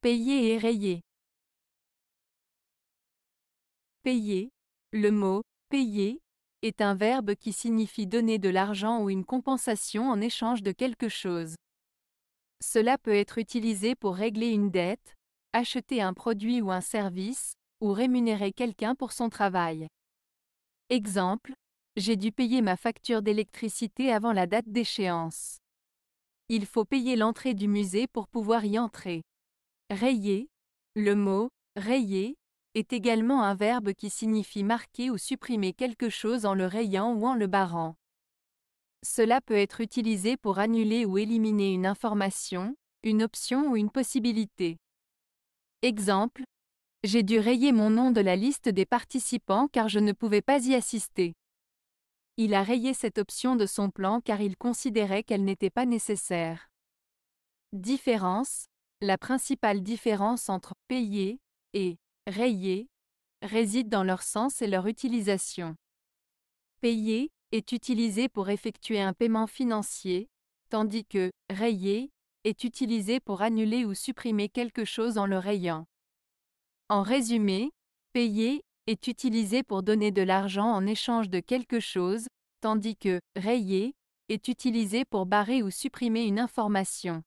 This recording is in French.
Payer et rayer. Payer. Le mot payer est un verbe qui signifie donner de l'argent ou une compensation en échange de quelque chose. Cela peut être utilisé pour régler une dette, acheter un produit ou un service, ou rémunérer quelqu'un pour son travail. Exemple, j'ai dû payer ma facture d'électricité avant la date d'échéance. Il faut payer l'entrée du musée pour pouvoir y entrer. Rayer. Le mot rayer est également un verbe qui signifie marquer ou supprimer quelque chose en le rayant ou en le barrant. Cela peut être utilisé pour annuler ou éliminer une information, une option ou une possibilité. Exemple J'ai dû rayer mon nom de la liste des participants car je ne pouvais pas y assister. Il a rayé cette option de son plan car il considérait qu'elle n'était pas nécessaire. Différence la principale différence entre payer et rayer réside dans leur sens et leur utilisation. Payer est utilisé pour effectuer un paiement financier, tandis que rayer est utilisé pour annuler ou supprimer quelque chose en le rayant. En résumé, payer est utilisé pour donner de l'argent en échange de quelque chose, tandis que rayer est utilisé pour barrer ou supprimer une information.